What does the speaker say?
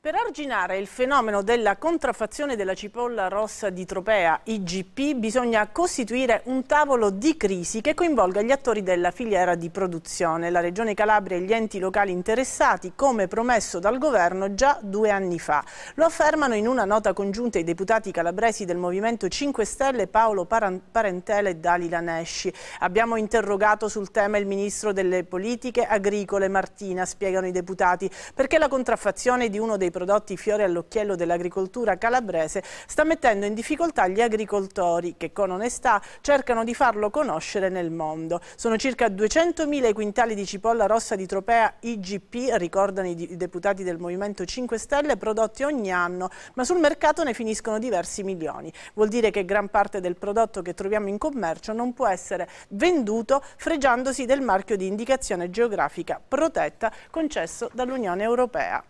Per arginare il fenomeno della contraffazione della cipolla rossa di Tropea, IGP, bisogna costituire un tavolo di crisi che coinvolga gli attori della filiera di produzione, la Regione Calabria e gli enti locali interessati, come promesso dal Governo già due anni fa. Lo affermano in una nota congiunta i deputati calabresi del Movimento 5 Stelle Paolo Parentele e Dalila Nesci. Abbiamo interrogato sul tema il Ministro delle Politiche Agricole Martina, spiegano i deputati, perché la contraffazione di uno dei prodotti fiore all'occhiello dell'agricoltura calabrese sta mettendo in difficoltà gli agricoltori che con onestà cercano di farlo conoscere nel mondo. Sono circa 200.000 i quintali di cipolla rossa di Tropea IGP, ricordano i deputati del Movimento 5 Stelle, prodotti ogni anno, ma sul mercato ne finiscono diversi milioni. Vuol dire che gran parte del prodotto che troviamo in commercio non può essere venduto fregiandosi del marchio di indicazione geografica protetta concesso dall'Unione Europea.